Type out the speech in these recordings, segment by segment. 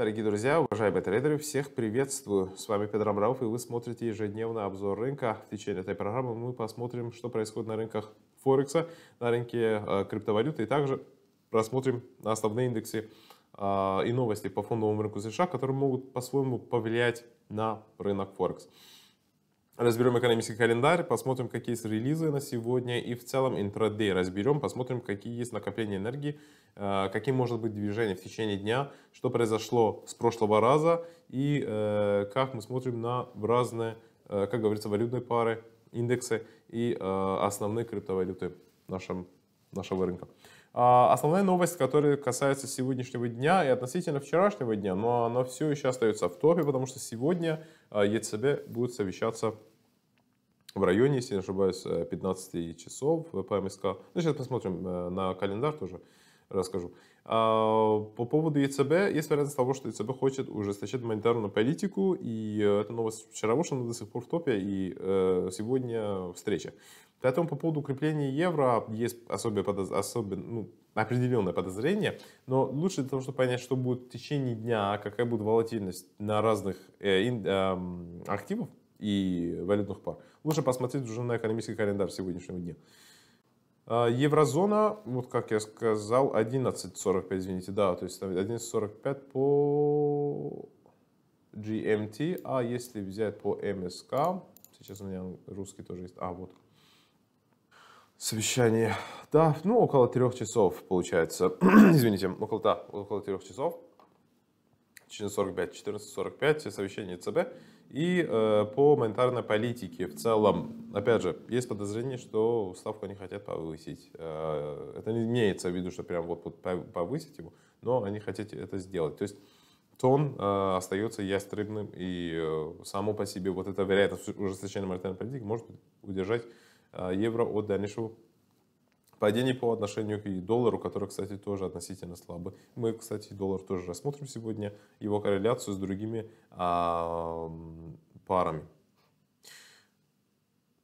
Дорогие друзья, уважаемые трейдеры, всех приветствую. С вами Петр Абрамов, и вы смотрите ежедневный обзор рынка. В течение этой программы мы посмотрим, что происходит на рынках Форекса, на рынке э, криптовалюты, и также рассмотрим основные индексы а, и новости по фондовому рынку США, которые могут по-своему повлиять на рынок Форекс разберем экономический календарь, посмотрим, какие есть релизы на сегодня и в целом интрадей разберем, посмотрим, какие есть накопления энергии, э, какие может быть движение в течение дня, что произошло с прошлого раза и э, как мы смотрим на разные, э, как говорится, валютные пары, индексы и основные криптовалюты нашем, нашего рынка. А, основная новость, которая касается сегодняшнего дня и относительно вчерашнего дня, но она все еще остается в топе, потому что сегодня ЕЦБ будет совещаться в районе, если не ошибаюсь, 15 э, часов э, по МСК. Ну, сейчас посмотрим э, на календарь тоже расскажу. А, по поводу ЕЦБ, есть вероятность того, что ЕЦБ хочет ужесточить монетарную политику, и эта новость вчера вышла, она до сих пор в топе, и сегодня встреча. Поэтому по поводу укрепления евро есть особое, подоз... особенно, ну, определенное подозрение, но лучше для того, чтобы понять, что будет в течение дня, какая будет волатильность на разных э, э, активов, и валютных пар. Лучше посмотреть уже на экономический календарь сегодняшнего дня. А, еврозона, вот как я сказал, 11.45, извините, да, то есть 11.45 по GMT, эм а если взять по МСК, эм сейчас у меня русский тоже есть, а вот, совещание, да, ну около трех часов получается, извините, около, да, около трех часов, 14.45, 14.45, совещание ЦБ, и э, по монетарной политике в целом, опять же, есть подозрение, что ставку они хотят повысить. Э, это не имеется в виду, что прям вот, вот повысить его, но они хотят это сделать. То есть тон э, остается ястребным, и э, само по себе вот эта вероятность ужесточения монетарной политики может удержать э, евро от дальнейшего Падение по отношению к доллару, который, кстати, тоже относительно слабый. Мы, кстати, доллар тоже рассмотрим сегодня, его корреляцию с другими а, парами.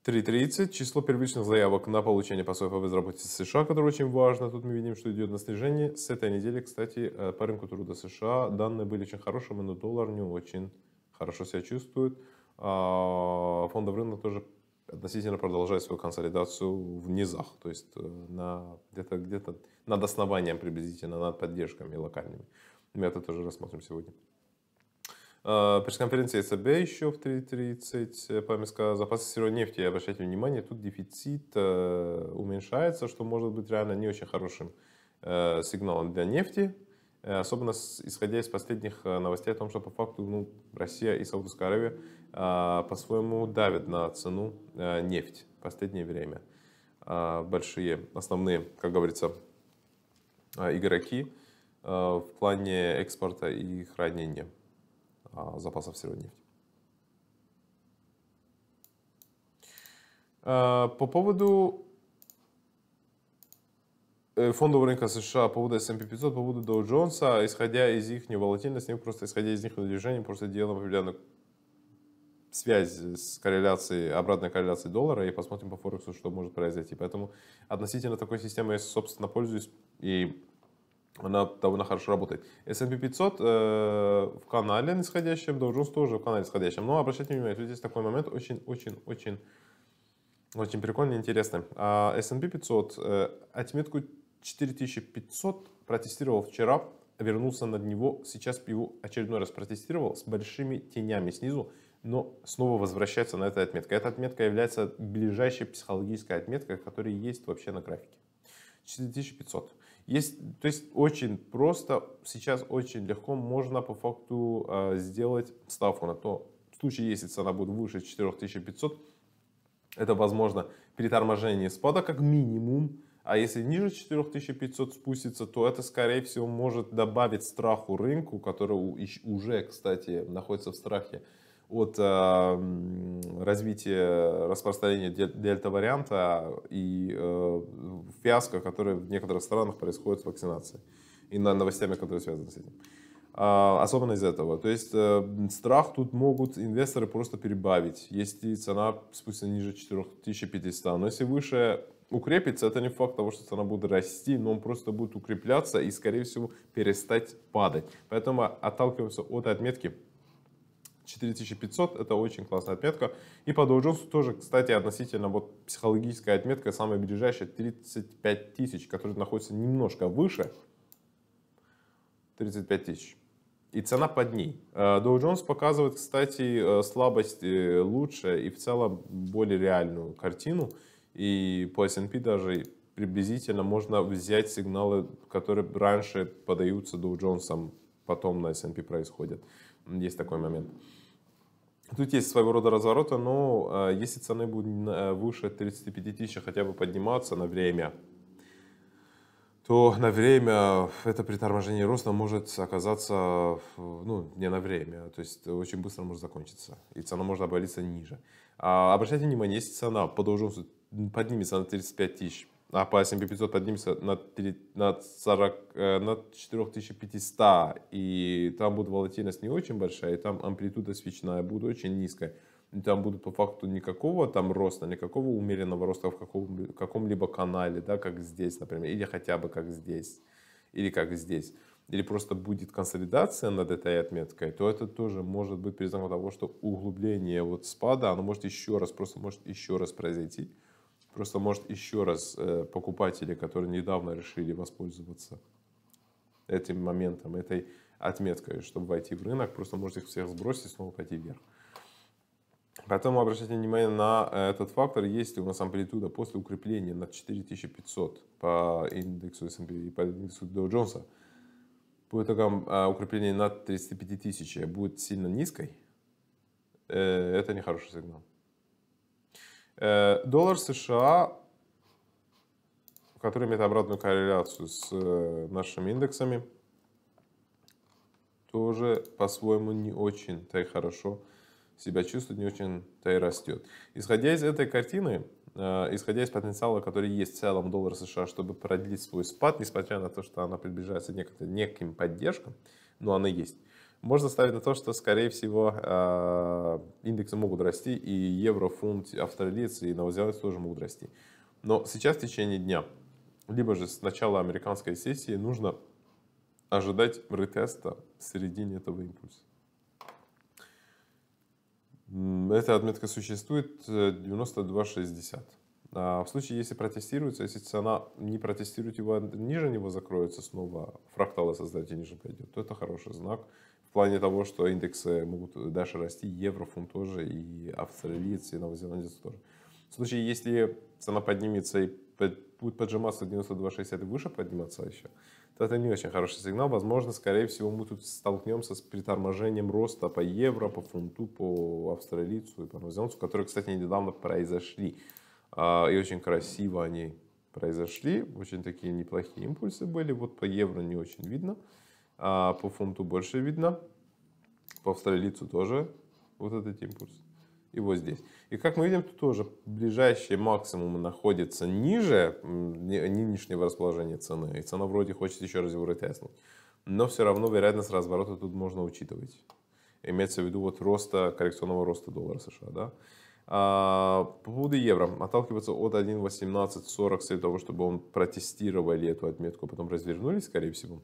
3.30. Число первичных заявок на получение пособия по безработице США, которое очень важно. Тут мы видим, что идет на снижение. С этой недели, кстати, э, по рынку труда США данные были очень хорошими, но доллар не очень хорошо себя чувствует. А, фондовый рынок тоже относительно продолжает свою консолидацию в низах, то есть э, на, где-то, где-то над основанием приблизительно, над поддержками локальными. Мы это тоже рассмотрим сегодня. Э, пресс-конференция СБ еще в 3.30, память сказала, запасы сырой нефти, обращайте внимание, тут дефицит э, уменьшается, что может быть реально не очень хорошим сигналом для нефти, Э, особенно с, исходя из последних э, новостей о том, что по факту ну, Россия и Саудовская Аравия а, по-своему давят на цену а, нефть в последнее время. А, большие, основные, как говорится, а, игроки а, в плане экспорта и хранения а, запасов сырой нефти. А, по поводу Э, фондового рынка США по поводу S&P 500, по поводу Dow Jones, а, исходя из их волатильности, ну, просто исходя из них движений, просто делаем определенную связь с корреляцией, обратной корреляцией доллара и посмотрим по Форексу, что может произойти. Поэтому относительно такой системы я, собственно, пользуюсь и она довольно хорошо работает. S&P 500 э, в канале нисходящем, Dow Jones тоже в канале нисходящем. Но обращайте внимание, здесь такой момент очень-очень-очень очень прикольный, интересный. А S&P 500 э, отметку 4500 протестировал вчера, вернулся над него, сейчас его очередной раз протестировал с большими тенями снизу, но снова возвращается на эту отметку. Эта отметка является ближайшей психологической отметкой, которая есть вообще на графике. 4500. Есть, то есть очень просто, сейчас очень легко можно по факту э, сделать ставку на то, в случае, если цена будет выше 4500, это возможно переторможение спада как минимум, а если ниже 4500 спустится, то это, скорее всего, может добавить страху рынку, который уже, кстати, находится в страхе от э, развития распространения дельта-варианта и э, фиаско, которое в некоторых странах происходит с вакцинацией и на новостями, которые связаны с этим. Э, особенно из этого. То есть э, страх тут могут инвесторы просто перебавить, если цена спустя ниже 4500. Но если выше укрепится, это не факт того, что цена будет расти, но он просто будет укрепляться и, скорее всего, перестать падать. Поэтому отталкиваемся от отметки 4500 это очень классная отметка. И по Dow Jones тоже, кстати, относительно вот психологическая отметка, самая ближайшая 35 тысяч, которая находится немножко выше 35 тысяч. И цена под ней. Э, Dow Jones показывает, кстати, э, слабость э, лучше и в целом более реальную картину. И по S&P даже приблизительно можно взять сигналы, которые раньше подаются Dow Jones, потом на S&P происходят. Есть такой момент. Тут есть своего рода развороты, но а, если цены будут э, выше 35 тысяч хотя бы подниматься на время, то на время это приторможение роста может оказаться, ну, не на время, то есть очень быстро может закончиться, и цена может обвалиться ниже. А обращайте внимание, если цена по должности поднимется на 35 тысяч, а по S&P 500 поднимется на, 3, на, 40, э, на 4500, и там будет волатильность не очень большая, и там амплитуда свечная будет очень низкая. И там будет по факту никакого там роста, никакого умеренного роста в каком, каком-либо канале, да, как здесь, например, или хотя бы как здесь, или как здесь или просто будет консолидация над этой отметкой, то это тоже может быть признаком того, что углубление вот спада, оно может еще раз, просто может еще раз произойти. Просто, может, еще раз э, покупатели, которые недавно решили воспользоваться этим моментом, этой отметкой, чтобы войти в рынок, просто может их всех сбросить и снова пойти вверх. Поэтому обращайте внимание на э, этот фактор, если у нас амплитуда после укрепления на 4500 по индексу S&P и по индексу Dow Jones, по итогам э, укрепления на 35 тысяч будет сильно низкой, это нехороший сигнал. Э, доллар США, который имеет обратную корреляцию с э, нашими индексами, тоже по-своему не очень-то и хорошо себя чувствует, не очень-то и растет. Исходя из этой картины, э, исходя из потенциала, который есть в целом доллар США, чтобы продлить свой спад, несмотря на то, что она приближается к неким поддержкам, но она есть, можно ставить на то, что, скорее всего, э, индексы могут расти, и евро, фунт, австралиец и новозеландец тоже могут расти. Но сейчас в течение дня, либо же с начала американской сессии, нужно ожидать ретеста в середине этого импульса. Эта отметка существует 92.60. Э, а в случае, если протестируется, если цена не протестирует его, а ниже него закроется снова, создать и ниже пойдет, то это хороший знак плане того, что индексы могут дальше расти, еврофунт тоже, и австралиец, и новозеландец тоже. В случае, если цена поднимется и будет поджиматься 92,60 и выше подниматься еще, то это не очень хороший сигнал. Возможно, скорее всего, мы тут столкнемся с приторможением роста по евро, по фунту, по австралийцу и по новозеландцу, которые, кстати, недавно произошли. А, и очень красиво они произошли. Очень такие неплохие импульсы были. Вот по евро не очень видно. А по фунту больше видно. По австралийцу тоже вот этот импульс. И вот здесь. И как мы видим, тут тоже ближайший максимум находится ниже нынешнего расположения цены. И цена вроде хочет еще раз его ретестнуть. Но все равно вероятность разворота тут можно учитывать. Имеется в виду вот роста, коррекционного роста доллара США. Да? А, по поводу евро. Отталкиваться от 1.1840 для того, чтобы он протестировали эту отметку, а потом развернулись, скорее всего.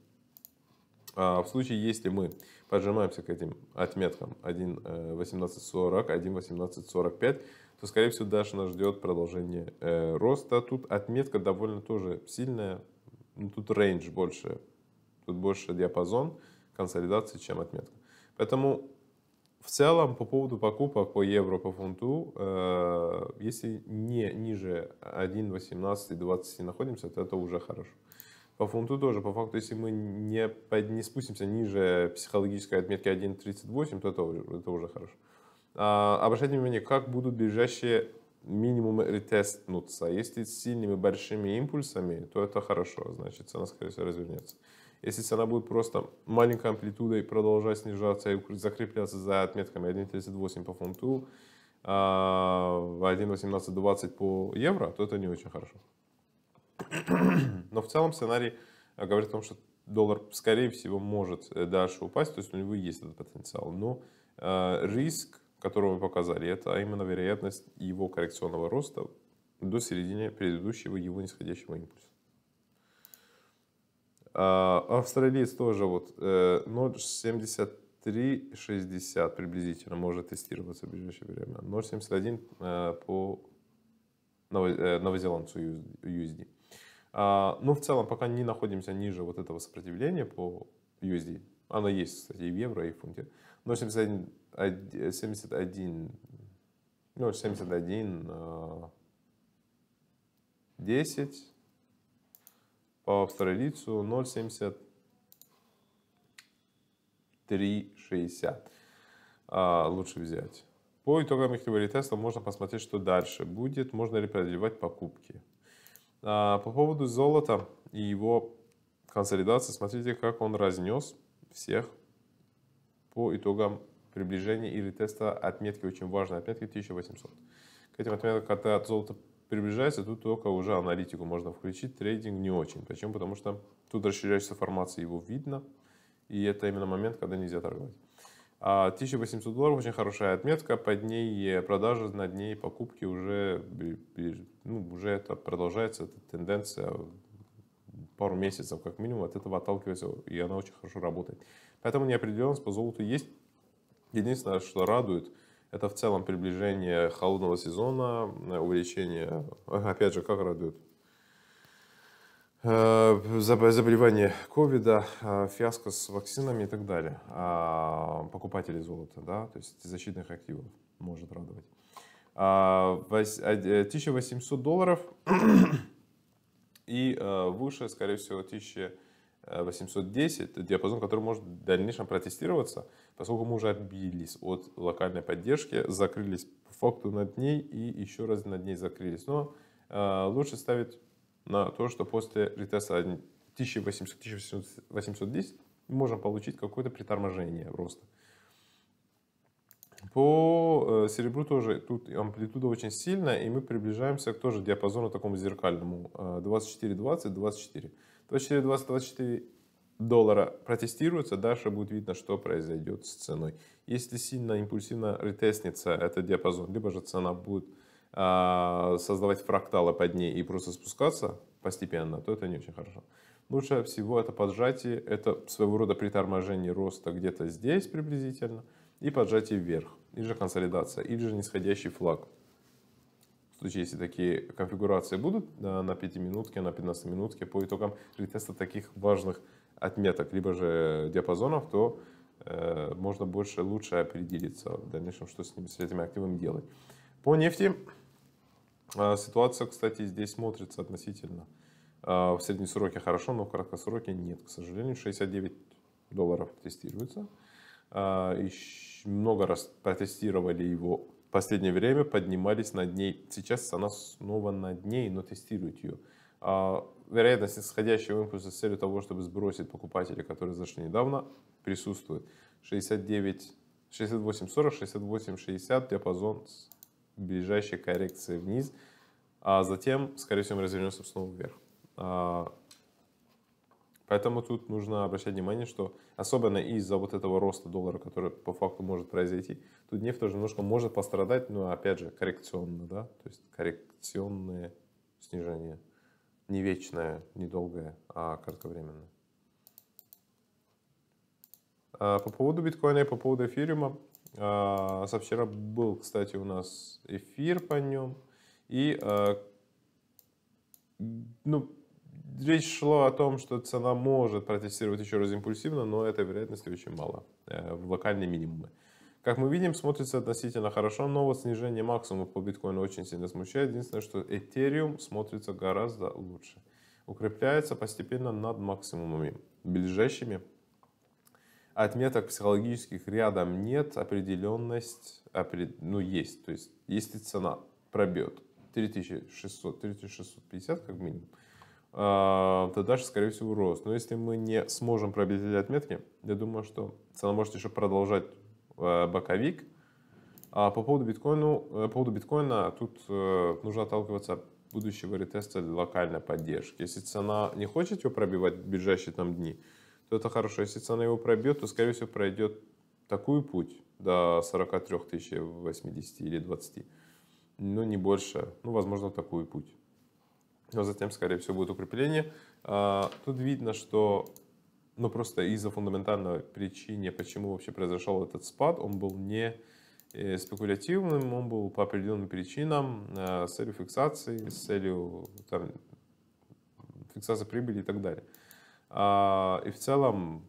А в случае, если мы поджимаемся к этим отметкам 1.1840, 1.1845, э, то, скорее всего, даже нас ждет продолжение э, роста. Тут отметка довольно тоже сильная, ну, тут рейндж больше, тут больше диапазон консолидации, чем отметка. Поэтому в целом по поводу покупок по евро, по фунту, э, если не ниже 1.18.20 находимся, то это уже хорошо по фунту тоже. По факту, если мы не, под, не спустимся ниже психологической отметки 1.38, то это, это уже хорошо. А, обращайте внимание, как будут ближайшие минимумы ретестнуться. Если с сильными большими импульсами, то это хорошо, значит цена, скорее всего, развернется. Если цена будет просто маленькой амплитудой продолжать снижаться и закрепляться за отметками 1.38 по фунту, 1.1820 а, по евро, то это не очень хорошо. Но в целом сценарий э, говорит о том, что доллар, скорее всего, может э, дальше упасть, то есть у него есть этот потенциал. Но э, риск, который мы показали, это а именно вероятность его коррекционного роста до середины предыдущего его нисходящего импульса. А, австралиец тоже вот 0,7360 приблизительно может тестироваться в ближайшее время. 0,71 по новозеландцу USD. А, но в целом пока не находимся ниже вот этого сопротивления по USD. Оно есть, кстати, и в евро, и в фунте. 0,71, 71, 0,71, 10 по австралийцу 0,7360 а, лучше взять. По итогам их ретеста можно посмотреть, что дальше будет. Можно ли продлевать покупки. А, по поводу золота и его консолидации, смотрите, как он разнес всех по итогам приближения или теста отметки, очень важной отметки 1800. К этим отметкам, когда золото приближается, тут только уже аналитику можно включить, трейдинг не очень. Почему? Потому что тут расширяющаяся формация его видно, и это именно момент, когда нельзя торговать. 1800 а, долларов очень хорошая отметка, под ней продажи на дней покупки уже, ну, уже это продолжается, эта тенденция пару месяцев как минимум от этого отталкивается, и она очень хорошо работает. Поэтому неопределенность по золоту есть. Единственное, что радует, это в целом приближение холодного сезона, увеличение, опять же, как радует, Э, заболевание ковида, э, фиаско с вакцинами и так далее, а, покупатели золота, да, то есть защитных активов может радовать. 1800 а, а, э, долларов и выше, скорее всего, 1810, диапазон, который может в дальнейшем протестироваться, поскольку мы уже отбились от локальной поддержки, закрылись по факту над ней и еще раз над ней закрылись. Но лучше ставить на то, что после ретеста 1800-1810 мы можем получить какое-то приторможение роста. По э, серебру тоже тут амплитуда очень сильная, и мы приближаемся к тоже диапазону такому зеркальному. 24-20-24. Э, 24-20-24 доллара протестируется, дальше будет видно, что произойдет с ценой. Если сильно импульсивно ретестнется этот диапазон, либо же цена будет а, создавать фракталы под ней и просто спускаться постепенно, то это не очень хорошо. Лучше всего это поджатие, это своего рода приторможение роста где-то здесь приблизительно, и поджатие вверх, или же консолидация, или же нисходящий флаг. В случае, если такие конфигурации будут да, на 5 минутке, на 15 минутке, по итогам ретеста таких важных отметок, либо же диапазонов, то э, можно больше, лучше определиться в дальнейшем, что с, ними, с этими активами делать. По нефти а, ситуация, кстати, здесь смотрится относительно. А, в среднесроке хорошо, но в краткосроке нет, к сожалению. 69 долларов тестируется. И а, много раз протестировали его в последнее время, поднимались над ней. Сейчас она снова над ней, но тестируют ее. Вероятность исходящего импульса с целью того, чтобы сбросить покупателя, которые зашли недавно, присутствует. 69, 68, 40, 68, 60, диапазон ближайшей коррекции вниз, а затем, скорее всего, мы развернемся снова вверх. А, поэтому тут нужно обращать внимание, что особенно из-за вот этого роста доллара, который по факту может произойти, тут нефть тоже немножко может пострадать, но опять же коррекционно, да, то есть коррекционное снижение, не вечное, недолгое, а кратковременное. А, по поводу биткоина и по поводу эфириума, а, Со вчера был, кстати, у нас эфир по нем. И а, ну, речь шла о том, что цена может протестировать еще раз импульсивно, но этой вероятности очень мало. Э, в локальные минимумы. Как мы видим, смотрится относительно хорошо, но вот снижение максимума по биткоину очень сильно смущает. Единственное, что Ethereum смотрится гораздо лучше. Укрепляется постепенно над максимумами, ближайшими отметок психологических рядом нет, определенность опред... ну, есть. То есть, если цена пробьет 3600, 3650 как минимум, а, то дальше, скорее всего, рост. Но если мы не сможем пробить эти отметки, я думаю, что цена может еще продолжать э, боковик. А по поводу биткоина, э, по поводу биткоина тут э, нужно отталкиваться от будущего ретеста локальной поддержки. Если цена не хочет ее пробивать в ближайшие там дни, то это хорошо. Если цена его пробьет, то, скорее всего, пройдет такой путь до 43 тысяч 80 или 20, но ну, не больше, ну, возможно, такой путь. Но затем, скорее всего, будет укрепление. А, тут видно, что ну, просто из-за фундаментальной причины, почему вообще произошел этот спад, он был не э, спекулятивным, он был по определенным причинам, э, с целью фиксации, с целью там, фиксации прибыли и так далее. А, и в целом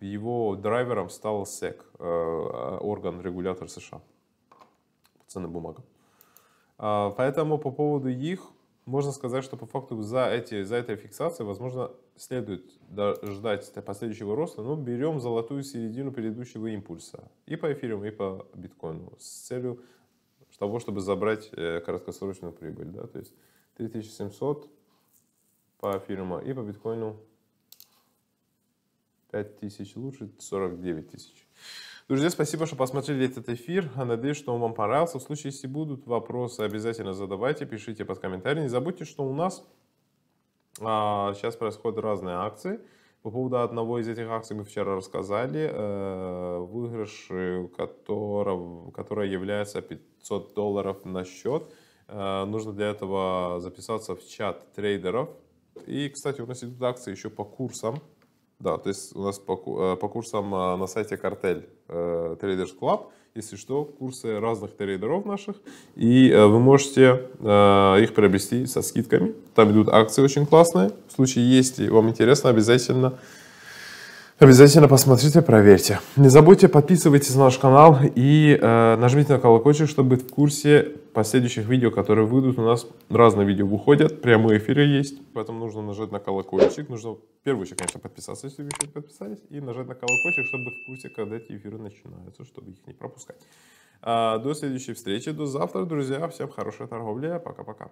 его драйвером стал SEC, э, орган-регулятор США по ценным бумагам. А, поэтому по поводу их можно сказать, что по факту за, эти, за этой фиксацией, возможно, следует ждать последующего роста, но ну, берем золотую середину предыдущего импульса и по эфириуму, и по биткоину с целью того, чтобы забрать э, краткосрочную прибыль. Да? То есть 3700 по эфириуму и по биткоину 5 тысяч лучше, 49 тысяч. Друзья, спасибо, что посмотрели этот эфир. А надеюсь, что он вам понравился. В случае, если будут вопросы, обязательно задавайте, пишите под комментарий. Не забудьте, что у нас а, сейчас происходят разные акции. По поводу одного из этих акций мы вчера рассказали, э, выигрыш которого, который является 500 долларов на счет. Э, нужно для этого записаться в чат трейдеров. И, кстати, у нас идут акции еще по курсам. Да, то есть у нас по, э, по курсам э, на сайте картель э, Traders Club, если что, курсы разных трейдеров наших, и э, вы можете их приобрести со скидками. Там идут акции очень классные. В случае, если вам интересно, обязательно Обязательно посмотрите, проверьте. Не забудьте подписывайтесь на наш канал и э, нажмите на колокольчик, чтобы быть в курсе последующих видео, которые выйдут. У нас разные видео выходят, прямые эфиры есть, поэтому нужно нажать на колокольчик. Нужно в первую очередь, конечно, подписаться, если вы еще не подписались, и нажать на колокольчик, чтобы быть в курсе, когда эти эфиры начинаются, чтобы их не пропускать. А, до следующей встречи, до завтра, друзья. Всем хорошей торговли. Пока-пока.